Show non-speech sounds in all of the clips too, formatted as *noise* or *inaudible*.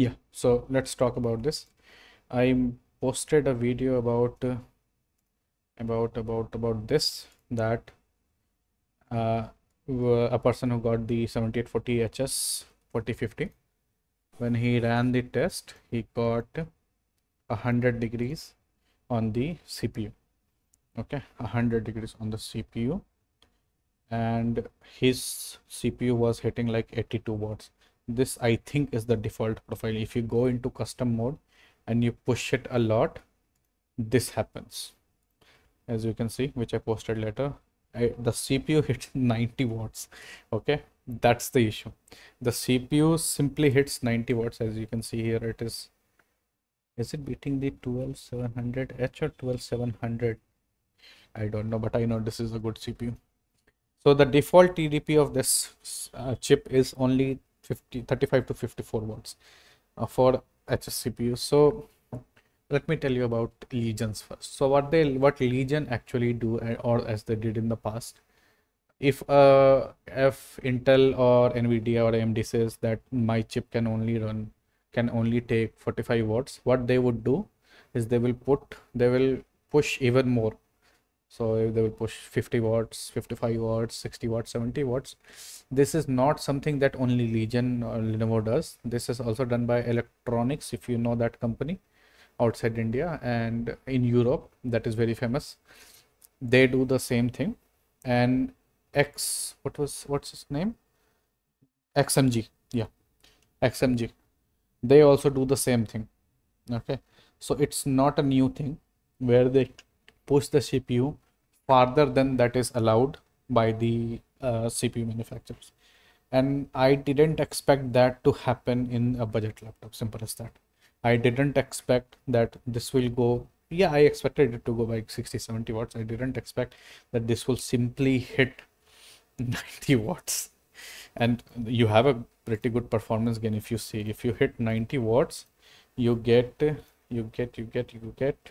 yeah so let's talk about this i posted a video about uh, about about about this that uh, a person who got the 7840 hs 4050 when he ran the test he got 100 degrees on the cpu okay 100 degrees on the cpu and his cpu was hitting like 82 watts this I think is the default profile. If you go into custom mode and you push it a lot, this happens. As you can see, which I posted later, I, the CPU hits 90 watts. Okay, that's the issue. The CPU simply hits 90 watts. As you can see here, it is. Is it beating the 12700H or 12700? I don't know, but I know this is a good CPU. So the default TDP of this uh, chip is only 50 35 to 54 watts uh, for HSCPU. So let me tell you about legions first. So what they what legion actually do uh, or as they did in the past if uh if intel or nvidia or amd says that my chip can only run can only take 45 watts what they would do is they will put they will push even more so they will push 50 watts 55 watts 60 watts 70 watts this is not something that only legion or lenovo does this is also done by electronics if you know that company outside india and in europe that is very famous they do the same thing and x what was what's his name xmg yeah xmg they also do the same thing okay so it's not a new thing where they push the CPU farther than that is allowed by the uh, CPU manufacturers. And I didn't expect that to happen in a budget laptop, simple as that. I didn't expect that this will go, yeah, I expected it to go by 60, 70 watts. I didn't expect that this will simply hit *laughs* 90 watts. And you have a pretty good performance gain if you see, if you hit 90 watts, you get, you get, you get, you get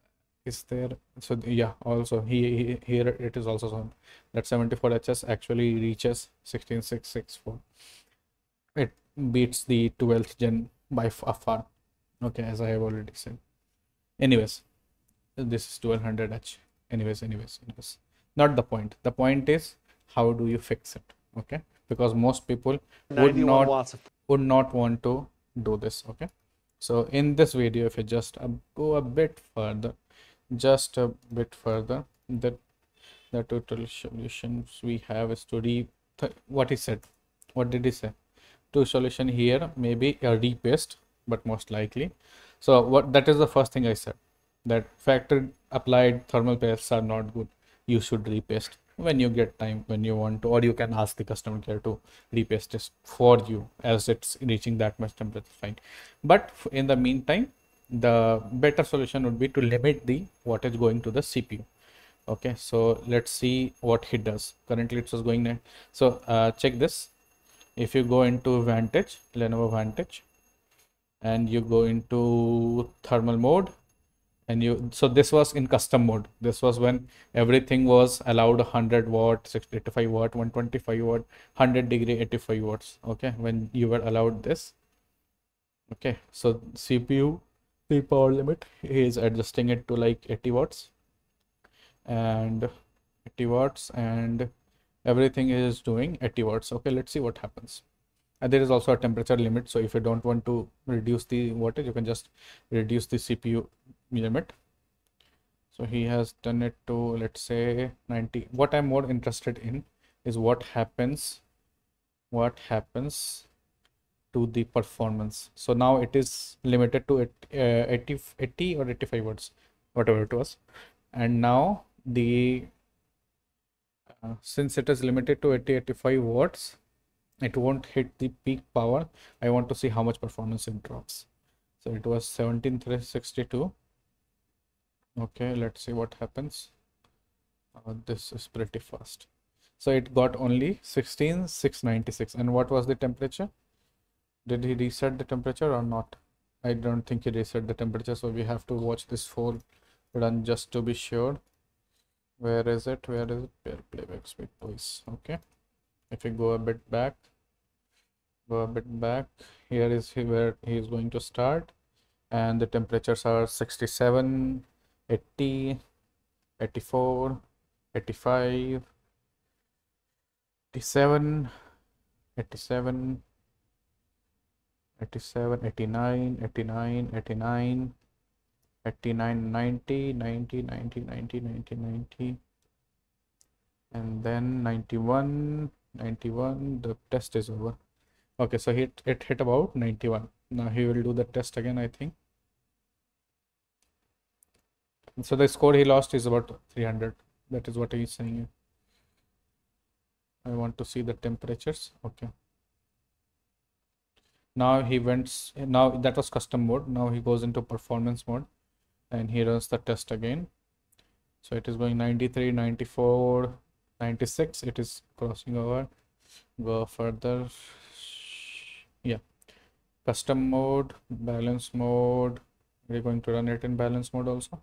is there so yeah also he, he, here it is also shown that 74hs actually reaches 16664 it beats the 12th gen by uh, far okay as i have already said anyways this is 1200h anyways anyways anyways not the point the point is how do you fix it okay because most people would not would not want to do this okay so in this video if you just uh, go a bit further just a bit further that the total solutions we have is to re what he said what did he say two solution here may be a repaste but most likely so what that is the first thing i said that factor applied thermal pastes are not good you should repaste when you get time when you want to or you can ask the customer care to repaste this for you as it's reaching that much temperature fine but in the meantime the better solution would be to limit the wattage going to the CPU. Okay, so let's see what it does. Currently, it was going there. So uh, check this. If you go into Vantage, Lenovo Vantage, and you go into thermal mode, and you so this was in custom mode. This was when everything was allowed 100 watt, 65 watt, 125 watt, 100 degree, 85 watts. Okay, when you were allowed this. Okay, so CPU the power limit he is adjusting it to like 80 watts and 80 watts and everything is doing 80 watts okay let's see what happens and there is also a temperature limit so if you don't want to reduce the wattage you can just reduce the cpu limit so he has done it to let's say 90 what i'm more interested in is what happens what happens to the performance so now it is limited to it, uh, 80 80 or 85 words whatever it was and now the uh, since it is limited to 80 85 watts it won't hit the peak power i want to see how much performance it drops so it was 17362 okay let's see what happens uh, this is pretty fast so it got only 16696 and what was the temperature did he reset the temperature or not i don't think he reset the temperature so we have to watch this whole run just to be sure where is it where is it where playback speed please okay if we go a bit back go a bit back here is where he is going to start and the temperatures are 67 80 84 85 87 87 87 89 89 89 89 90 90 90 90 90 90 and then 91 91 the test is over okay so it, it hit about 91 now he will do the test again i think and so the score he lost is about 300 that is what he is saying i want to see the temperatures okay now he went now that was custom mode now he goes into performance mode and he runs the test again so it is going 93 94 96 it is crossing over go further yeah custom mode balance mode we're going to run it in balance mode also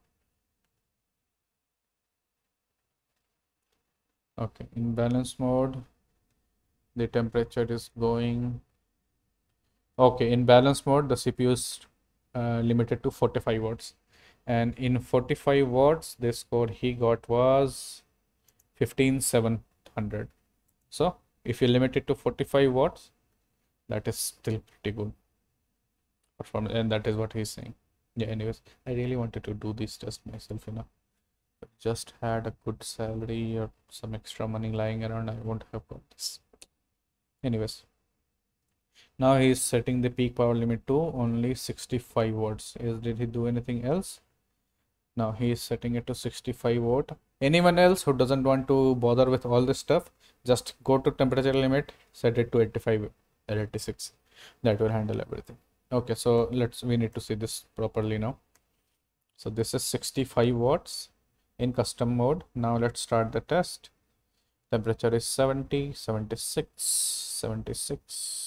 okay in balance mode the temperature is going okay in balance mode the cpu is uh, limited to 45 watts and in 45 watts the score he got was 15700 so if you limit it to 45 watts that is still pretty good performance and that is what he's saying yeah anyways i really wanted to do this just myself you know just had a good salary or some extra money lying around i won't have got this anyways now he is setting the peak power limit to only 65 watts is did he do anything else now he is setting it to 65 watt anyone else who doesn't want to bother with all this stuff just go to temperature limit set it to 85 uh, 86 that will handle everything okay so let's we need to see this properly now so this is 65 watts in custom mode now let's start the test temperature is 70 76 76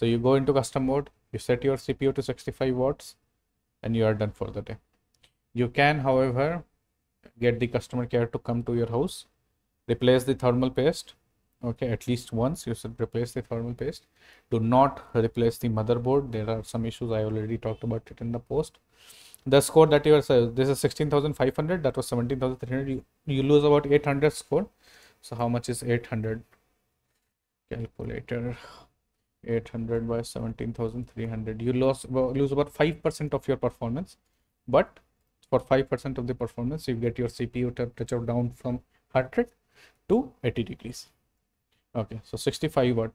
So you go into custom mode, you set your CPU to 65 watts and you are done for the day. You can, however, get the customer care to come to your house, replace the thermal paste. Okay, at least once you should replace the thermal paste. Do not replace the motherboard. There are some issues. I already talked about it in the post. The score that you are, this is 16,500. That was 17,300. You, you lose about 800 score. So how much is 800? Calculator. 800 by 17,300. You lost, lose about 5% of your performance, but for 5% of the performance, you get your CPU temperature down from 100 to 80 degrees. Okay, so 65 watt.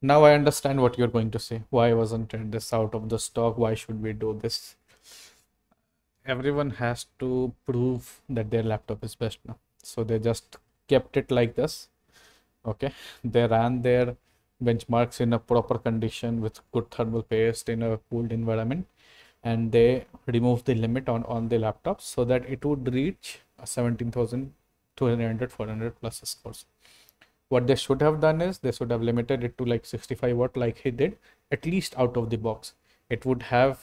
Now I understand what you're going to say. Why wasn't this out of the stock? Why should we do this? Everyone has to prove that their laptop is best now. So they just kept it like this. Okay, they ran their benchmarks in a proper condition with good thermal paste in a cooled environment and they remove the limit on on the laptops so that it would reach 17,200 400 plus scores what they should have done is they should have limited it to like 65 watt like he did at least out of the box it would have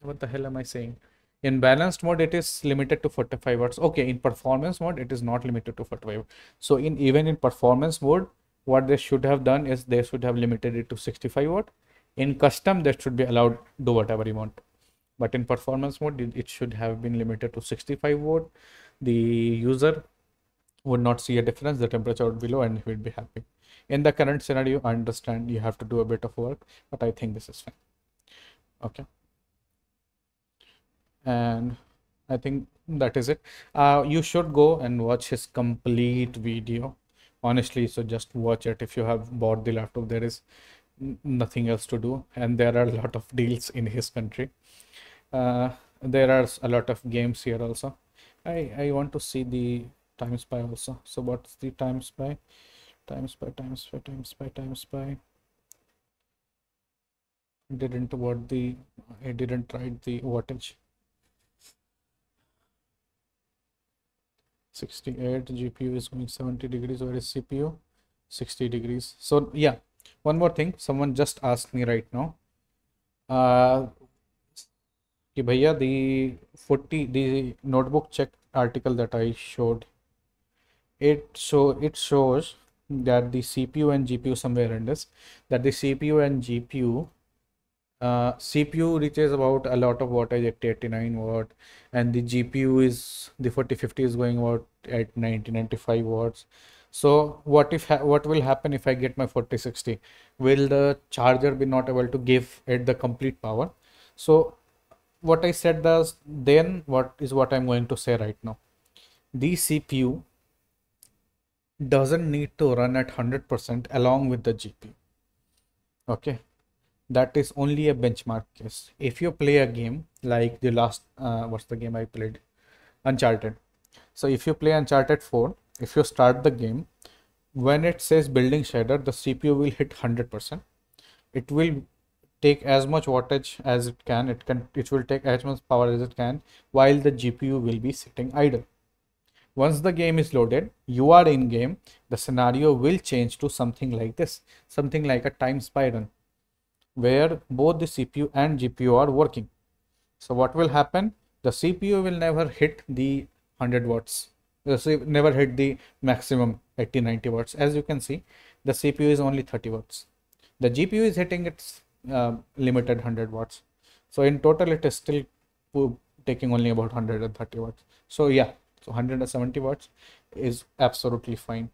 what the hell am i saying in balanced mode it is limited to 45 watts okay in performance mode it is not limited to 45 so in even in performance mode what they should have done is they should have limited it to 65 watt in custom that should be allowed do whatever you want but in performance mode it, it should have been limited to 65 watt the user would not see a difference the temperature would be low and he would be happy in the current scenario i understand you have to do a bit of work but i think this is fine okay and I think that is it. Uh, you should go and watch his complete video. Honestly, so just watch it if you have bought the laptop. There is nothing else to do, and there are a lot of deals in his country. Uh, there are a lot of games here also. I I want to see the time spy also. So what's the time spy Times by times by times by times by. Didn't what the I didn't write the wattage. 68 uh, GPU is going 70 degrees whereas CPU 60 degrees so yeah one more thing someone just asked me right now uh ki bhaiya the 40 the notebook check article that I showed it so it shows that the CPU and GPU somewhere in this that the CPU and GPU uh, CPU reaches about a lot of wattage at 89 watt and the GPU is the 4050 is going out at 90 95 watts so what if what will happen if I get my 4060 will the charger be not able to give it the complete power so what I said does then what is what I'm going to say right now the CPU doesn't need to run at 100% along with the GPU okay that is only a benchmark case if you play a game like the last uh, what's the game i played uncharted so if you play uncharted 4 if you start the game when it says building shader the cpu will hit 100% it will take as much wattage as it can it can it will take as much power as it can while the gpu will be sitting idle once the game is loaded you are in game the scenario will change to something like this something like a time run where both the CPU and GPU are working. So what will happen? The CPU will never hit the 100 watts, so never hit the maximum 80, 90 watts. As you can see, the CPU is only 30 watts. The GPU is hitting its uh, limited 100 watts. So in total, it is still taking only about 130 watts. So yeah, so 170 watts is absolutely fine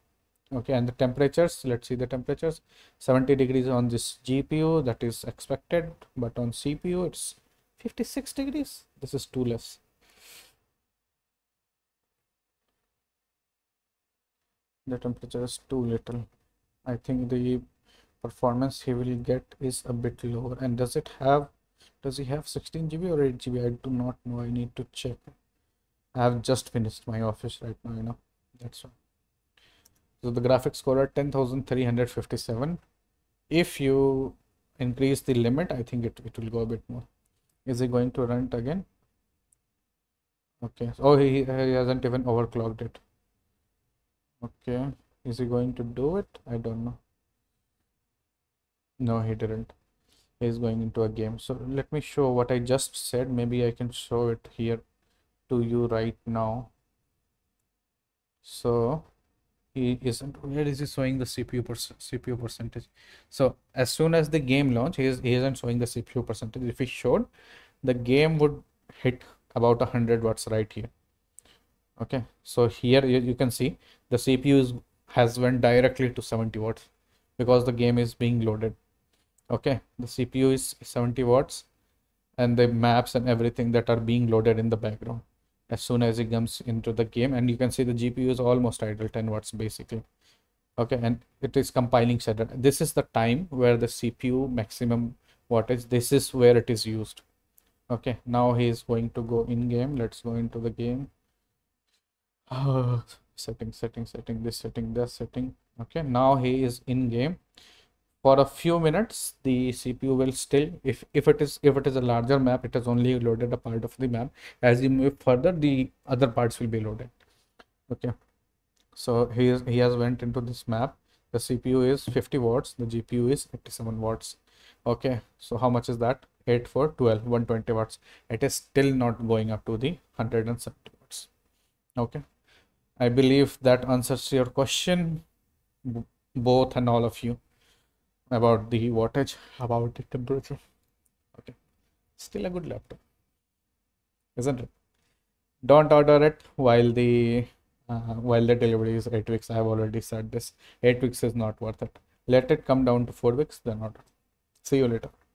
okay and the temperatures let's see the temperatures 70 degrees on this gpu that is expected but on cpu it's 56 degrees this is too less the temperature is too little i think the performance he will get is a bit lower and does it have does he have 16 gb or 8 gb i do not know i need to check i have just finished my office right now you know that's all so the graphic score at 10,357. If you increase the limit, I think it, it will go a bit more. Is he going to run it again? Okay. Oh, he, he hasn't even overclocked it. Okay. Is he going to do it? I don't know. No, he didn't. He's going into a game. So let me show what I just said. Maybe I can show it here to you right now. So he isn't where is he showing the cpu per, cpu percentage so as soon as the game launch he, is, he isn't showing the cpu percentage if he showed the game would hit about 100 watts right here okay so here you, you can see the cpu is, has went directly to 70 watts because the game is being loaded okay the cpu is 70 watts and the maps and everything that are being loaded in the background as soon as it comes into the game and you can see the GPU is almost idle 10 watts basically okay and it is compiling shutter this is the time where the CPU maximum wattage this is where it is used okay now he is going to go in game let's go into the game oh, *sighs* setting setting setting this setting that setting okay now he is in game for a few minutes the cpu will still if if it is if it is a larger map it has only loaded a part of the map as you move further the other parts will be loaded okay so he is he has went into this map the cpu is 50 watts the gpu is 57 watts okay so how much is that 8 for 12 120 watts it is still not going up to the 170 watts okay i believe that answers your question both and all of you about the wattage about the temperature okay still a good laptop isn't it don't order it while the uh, while the delivery is eight weeks i have already said this eight weeks is not worth it let it come down to four weeks then order see you later